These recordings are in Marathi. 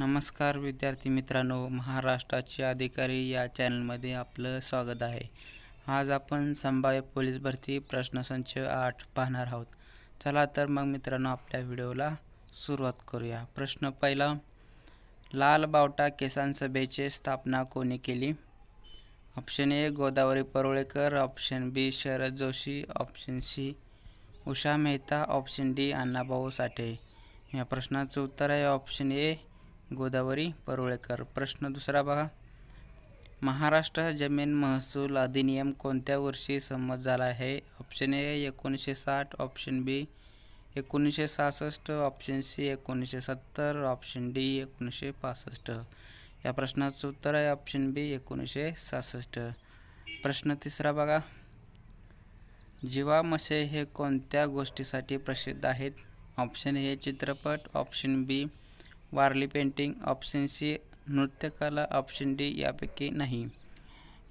नमस्कार विद्यार्थी मित्रांनो महाराष्ट्राचे अधिकारी या चॅनलमध्ये आपलं स्वागत आहे आज आपण संभाव्य पोलीस भरती प्रश्नसंच आठ पाहणार आहोत चला तर मग मित्रांनो आपल्या व्हिडिओला सुरुवात करूया प्रश्न पहिला लाल बावटा किसान सभेची स्थापना कोणी केली option A Godavari Parulekar option B Sharad Joshi option C Usha Mehta option D Annabhau Sathe या प्रश्नाचं उत्तर आहे ऑप्शन ए गोदावरी परुळेकर प्रश्न दुसरा बघा महाराष्ट्र जमीन महसूल अधिनियम कोणत्या वर्षी संमत झाला आहे ऑप्शन ए एकोणीसशे साठ ऑप्शन बी एकोणीसशे सहासष्ट ऑप्शन सी एकोणीसशे सत्तर ऑप्शन डी एकोणीसशे पासष्ट या प्रश्नाचं उत्तर आहे ऑप्शन बी एकोणीसशे सहासष्ट प्रश्न तिसरा बघा जीवामसे हे कोणत्या गोष्टीसाठी प्रसिद्ध आहेत ऑप्शन ए चित्रपट option B Warli painting option C नृत्यकला ऑप्शन डी यापैकी नाही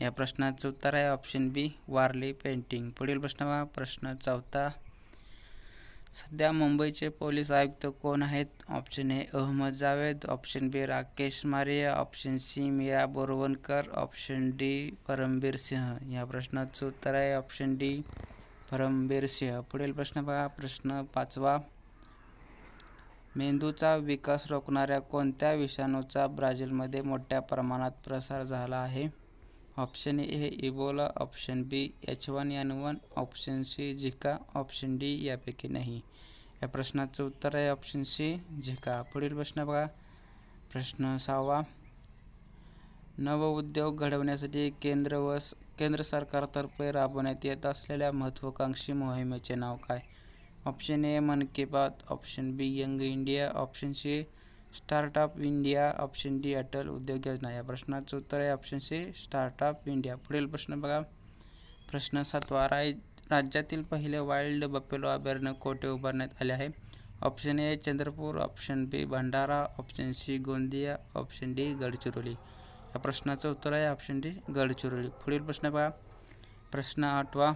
या प्रश्नाचं उत्तर आहे ऑप्शन बी वारली पेंटिंग पुढील प्रश्न प्रश्न चौथा सध्या मुंबईचे पोलीस आयुक्त कोण आहेत option A Ahmad Javed option B Rakesh Maria option C Meera Borwankar option D Parambir Singh या प्रश्नाचं उत्तर आहे ऑप्शन डी परमबीर सिंह पुढील प्रश्न बघा प्रश्न पाचवा मेंदूचा विकास रोखणाऱ्या कोणत्या विषाणूचा ब्राझीलमध्ये मोठ्या प्रमाणात प्रसार झाला आहे ऑप्शन ए हे Ebola option B H one N one option C Zika option D यापैकी नाही या प्रश्नाचं उत्तर आहे ऑप्शन सी झिका पुढील प्रश्न बघा प्रश्न सहावा उद्योग घडवण्यासाठी केंद्र व केंद्र सरकारतर्फे राबवण्यात येत असलेल्या महत्त्वाकांक्षी मोहिमेचे नाव काय option A Mann Ki Baat option B young India option C startup India option D Atal Udyog Yojana या प्रश्नाच उत्तर है ऑप्शन सी स्टार्टअप इंडिया पुढ़ प्रश्न बढ़ा प्रश्न सातवा राय राज्यातील पहले वाइल्ड बफेलो अभयारण्य कोठे उभार आले आहे option A Chandrapur option B Bhandara option C Gondia option D Gadchiroli या प्रश्नाचं उत्तर है ऑप्शन डी गडचिरोली प्रश्न पहा प्रश्न आठवा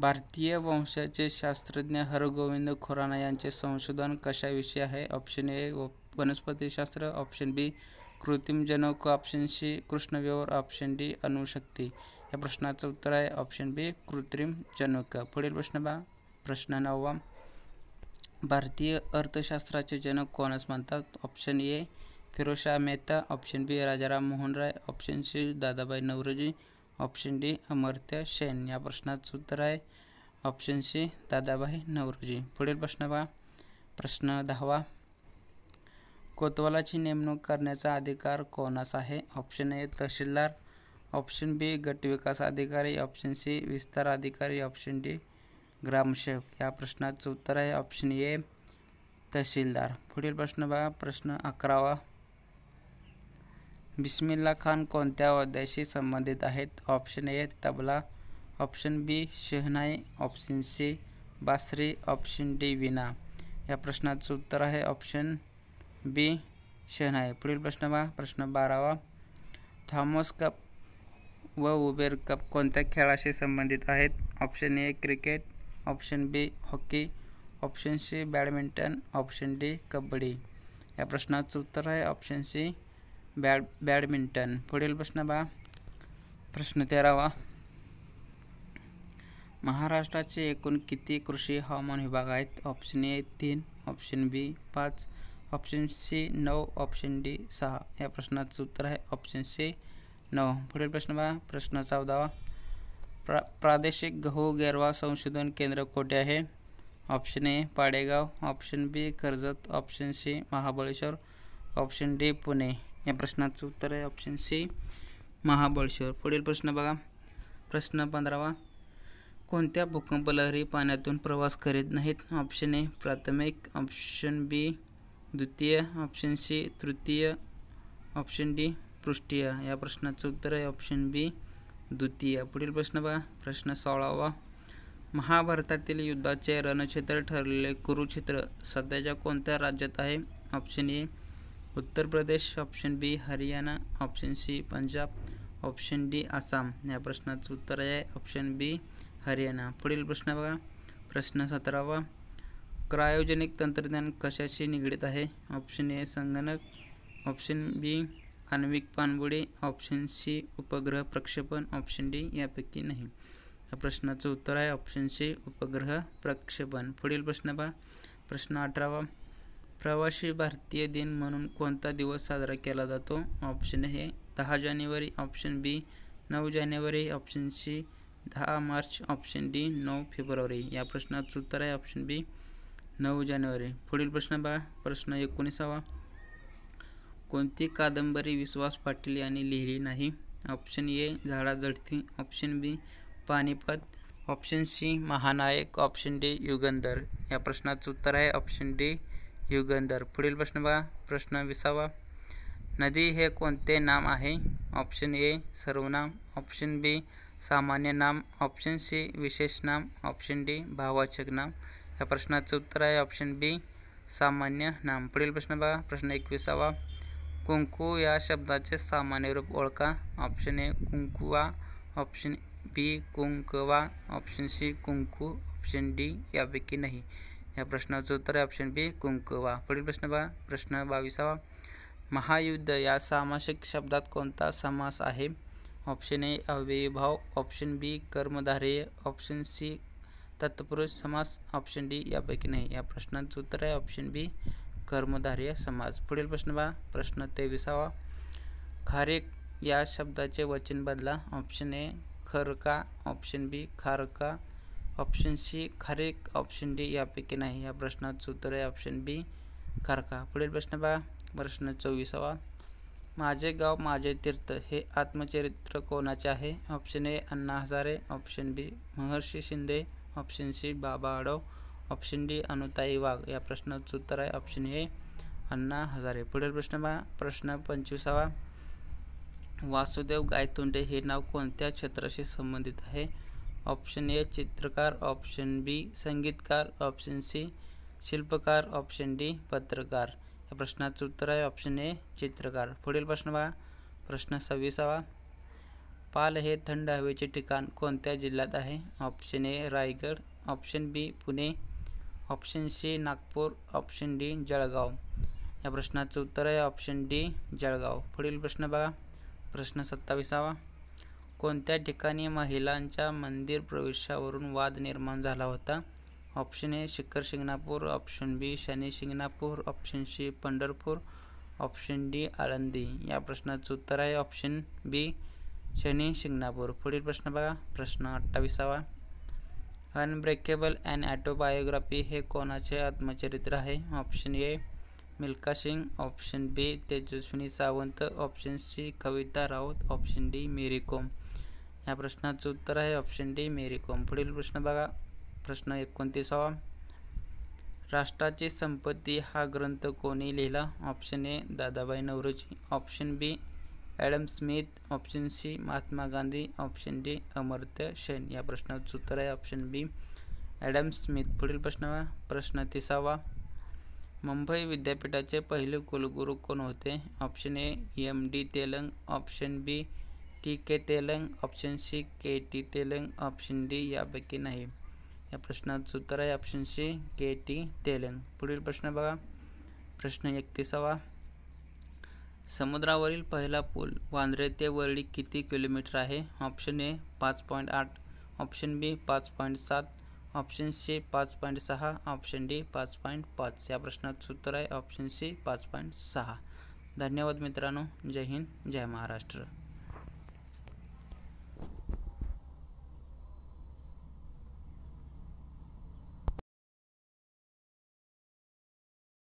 भारतीय वंशाचे शास्त्रज्ञ हरगोविंद खुराना यांचे संशोधन कशाविषयी आहे ऑप्शन ए वनस्पतीशास्त्र ऑप्शन बी कृत्रिम जनक ऑप्शन सी कृष्णव्यवहार ऑप्शन डी अनुशक्ती या प्रश्नाचं उत्तर आहे ऑप्शन बी कृत्रिम जनक पुढील प्रश्न बा प्रश्न नववा भारतीय अर्थशास्त्राचे जनक कोणास म्हणतात option A Pherozeshah Mehta option B Rajaram Mohan Roy option C Dadabhai Naoroji option D Amartya Sen या प्रश्नाचं उत्तर आहे ऑप्शन सी दादाभाई नवरोजी पुढील प्रश्न पहा प्रश्न दहावा कोतवालाची नेमणूक करण्याचा अधिकार कोणास आहे ऑप्शन ए तहसीलदार ऑप्शन बी गटविकास अधिकारी ऑप्शन सी विस्तार अधिकारी ऑप्शन डी ग्रामसेवक या प्रश्नाचं उत्तर आहे ऑप्शन ए तहसीलदार पुढील प्रश्न बघा प्रश्न अकरावा बिस्मिल्ला खान को वाद्याशी संबंधित है option A tabla option B shehnai option C बासरी ऑप्शन डी विना या प्रश्नाच उत्तर है ऑप्शन बी शहनाई पुढ़ प्रश्न बा प्रश्न बारावा थॉमस कप व उबेर कप को खेळाशी संबंधित है option A cricket option B hockey option C badminton option D kabaddi या प्रश्नाच उत्तर है ऑप्शन सी बॅड बॅडमिंटन पुढील प्रश्न बा प्रश्न तेरावा महाराष्ट्राचे एकूण किती कृषी हवामान विभाग आहेत ऑप्शन ए तीन ऑप्शन बी पाच ऑप्शन सी नऊ ऑप्शन डी सहा या प्रश्नाचं उत्तर आहे ऑप्शन सी नऊ पुढील प्रश्न बा प्रश्न चौदावा प्रा प्रादेशिक गहू गेरवा संशोधन केंद्र कोठे आहे option A Padegaon option B Karjat option C Mahabaleshwar option D Pune या प्रश्नाचं उत्तर आहे ऑप्शन सी महाबळेश्वर पुढील प्रश्न बघा प्रश्न पंधरावा कोणत्या भूकंप पाण्यातून प्रवास करीत नाहीत ऑप्शन ए प्राथमिक ऑप्शन बी द्वितीय ऑप्शन सी तृतीय ऑप्शन डी पृष्ठीय या प्रश्नाचं उत्तर आहे ऑप्शन बी द्वितीय पुढील प्रश्न बघा प्रश्न सोळावा महाभारतातील युद्धाचे रणक्षेत्र ठरलेले कुरुक्षेत्र सध्याच्या कोणत्या राज्यात आहे option A Uttar Pradesh option B Haryana option C Punjab option D Assam या प्रश्नाचं उत्तर आहे ऑप्शन बी हरियाणा पुढील प्रश्न बघा प्रश्न सतरावा क्रायोजेनिक तंत्रज्ञान कशाशी निगडीत आहे ऑप्शन ए संगणक ऑप्शन बी आण्विक पाणबुडी ऑप्शन सी उपग्रह प्रक्षेपण ऑप्शन डी यापैकी नाही या प्रश्नाचं उत्तर आहे ऑप्शन सी उपग्रह प्रक्षेपण पुढील प्रश्न पहा प्रश्न अठरावा प्रवासी भारतीय दिन म्हणून कोणता दिवस साजरा केला जातो ऑप्शन हे दहा जानेवारी ऑप्शन बी नऊ जानेवारी ऑप्शन सी दहा मार्च ऑप्शन डी नऊ फेब्रुवारी या प्रश्नाचं उत्तर आहे ऑप्शन बी नऊ जानेवारी पुढील प्रश्न बघा प्रश्न एकोणीसावा कोणती कादंबरी विश्वास पाटील यांनी लिहिली नाही option A Zhada Zhadati option B Panipat option C Mahanayak option D Yugandhar या प्रश्नाचं उत्तर आहे ऑप्शन डी युगंधर पुढील प्रश्न बघा प्रश्न विसावा नदी हे कोणते नाम आहे ऑप्शन ए सर्वनाम ऑप्शन बी सामान्य नाम ऑप्शन सी विशेष नाम ऑप्शन डी भावाचक नाम या प्रश्नाचं उत्तर आहे ऑप्शन बी सामान्य नाम पुढील प्रश्न बघा प्रश्न एकविसावा कुंकू या शब्दाचे सामान्य रूप ओळखा ऑप्शन ए कुंकुवा ऑप्शन बी कुंकवा ऑप्शन सी कुंकू ऑप्शन डी यापैकी नाही या प्रश्नाचं उत्तर आहे ऑप्शन बी कुंकवा पुढील प्रश्न बघा प्रश्न बावीसावा महायुद्ध या सामासिक शब्दात कोणता समास आहे ऑप्शन ए अवयभाव ऑप्शन बी कर्मधारेय ऑप्शन सी तत्पुरुष समास ऑप्शन डी यापैकी नाही या प्रश्नाचं उत्तर आहे ऑप्शन बी कर्मधार्य समास पुढील प्रश्न बघा प्रश्न तेविसावा खारे या शब्दाचे वचन बदला ऑप्शन ए खरका ऑप्शन बी खारका ऑप्शन सी खरे ऑप्शन डी यापैकी नाही या प्रश्नाचं उत्तर आहे ऑप्शन बी खारका पुढील प्रश्न बघा प्रश्न चोवीसावा माझे गाव माझे तीर्थ हे आत्मचरित्र कोणाचे आहे option A Anna Hazare option B Maharshi Shinde option C Baba Adhav option D अनुताई वाघ या प्रश्नाचं उत्तर आहे ऑप्शन ए अण्णा हजारे पुढील प्रश्न बघा प्रश्न पंचवीसावा वासुदेव गायतुंडे हे नाव कोणत्या क्षेत्राशी संबंधित आहे ऑप्शन ए चित्रकार ऑप्शन बी संगीतकार ऑप्शन सी शिल्पकार ऑप्शन डी पत्रकार या प्रश्नाचं उत्तर आहे ऑप्शन ए चित्रकार पुढील प्रश्न बघा प्रश्न सव्वीसावा पाल हे थंड हवेचे ठिकाण कोणत्या जिल्ह्यात आहे option A Raigad option B Pune option C Nagpur option D Jalgaon या प्रश्नाचं उत्तर आहे ऑप्शन डी जळगाव पुढील प्रश्न बघा प्रश्न सत्तावीसावा कोणत्या ठिकाणी महिलांच्या मंदिर प्रवेशावरून वाद निर्माण झाला होता option A Shikhar Shingnapur option B Shani Shingnapur option C Pandharpur option D Alandi या प्रश्नाचं उत्तर आहे ऑप्शन बी शनी शिंगणापूर पुढील प्रश्न बघा प्रश्न अठ्ठावीसावा अनब्रेकेबल अँड ॲटोबायोग्राफी हे कोणाचे आत्मचरित्र आहे option A Milkha Singh option B Tejaswini Sawant option C Kavita Raut option D Mary Kom या प्रश्नाचं उत्तर आहे ऑप्शन डी मेरी कोम पुढील प्रश्न बघा प्रश्न एकोणतीसावा राष्ट्राची संपत्ती हा ग्रंथ कोणी लिहिला option A Dadabhai Naoroji option B Adam Smith option C Mahatma Gandhi option D Amartya Sen या प्रश्नाचं उत्तर आहे ऑप्शन बी ॲडम स्मिथ पुढील प्रश्न प्रश्न तिसावा मुंबई विद्यापीठाचे पहिले कुलगुरू कोण होते option A M D Telang option B ठीक K Telang option C K T Telang option D यापैकी नाही या प्रश्नाचं उत्तर आहे option C K T Telang पुढील प्रश्न बघा प्रश्न एकतीसावा समुद्रावरील पहिला पूल वांद्रे ते वरळी किती किलोमीटर आहे ऑप्शन ए पाच पॉईंट आठ ऑप्शन बी पाच पॉईंट सात ऑप्शन सी पाच पॉईंट सहा ऑप्शन डी पाच पॉईंट पाच या प्रश्नाचं उत्तर आहे ऑप्शन सी पाच पॉईंट सहा धन्यवाद मित्रांनो जय हिंद जय महाराष्ट्र